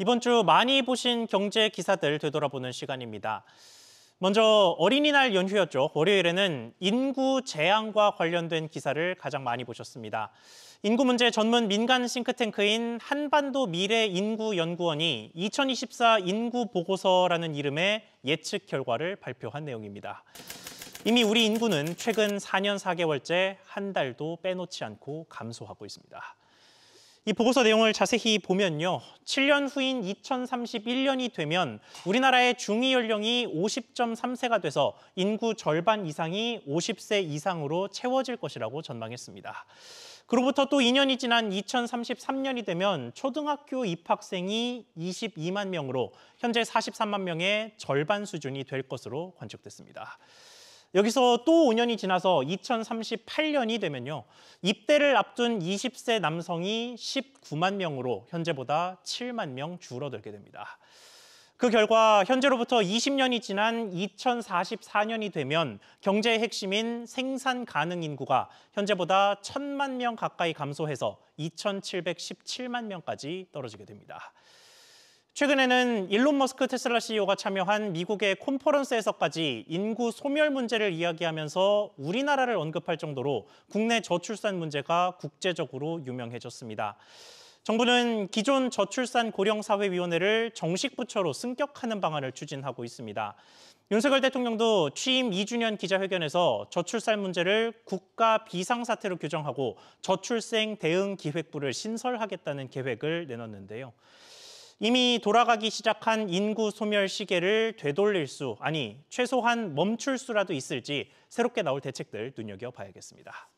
이번 주 많이 보신 경제 기사들 되돌아보는 시간입니다. 먼저 어린이날 연휴였죠. 월요일에는 인구 재앙과 관련된 기사를 가장 많이 보셨습니다. 인구 문제 전문 민간 싱크탱크인 한반도 미래 인구 연구원이 2024 인구 보고서라는 이름의 예측 결과를 발표한 내용입니다. 이미 우리 인구는 최근 4년 4개월째 한 달도 빼놓지 않고 감소하고 있습니다. 이 보고서 내용을 자세히 보면요. 7년 후인 2031년이 되면 우리나라의 중위 연령이 50.3세가 돼서 인구 절반 이상이 50세 이상으로 채워질 것이라고 전망했습니다. 그로부터 또 2년이 지난 2033년이 되면 초등학교 입학생이 22만 명으로 현재 43만 명의 절반 수준이 될 것으로 관측됐습니다. 여기서 또 5년이 지나서 2038년이 되면요. 입대를 앞둔 20세 남성이 19만 명으로 현재보다 7만 명 줄어들게 됩니다. 그 결과 현재로부터 20년이 지난 2044년이 되면 경제의 핵심인 생산 가능 인구가 현재보다 1천만 명 가까이 감소해서 2717만 명까지 떨어지게 됩니다. 최근에는 일론 머스크 테슬라 CEO가 참여한 미국의 콘퍼런스에서까지 인구 소멸 문제를 이야기하면서 우리나라를 언급할 정도로 국내 저출산 문제가 국제적으로 유명해졌습니다. 정부는 기존 저출산 고령사회위원회를 정식 부처로 승격하는 방안을 추진하고 있습니다. 윤석열 대통령도 취임 2주년 기자회견에서 저출산 문제를 국가 비상사태로 규정하고 저출생 대응 기획부를 신설하겠다는 계획을 내놨는데요. 이미 돌아가기 시작한 인구 소멸 시계를 되돌릴 수, 아니 최소한 멈출 수라도 있을지 새롭게 나올 대책들 눈여겨봐야겠습니다.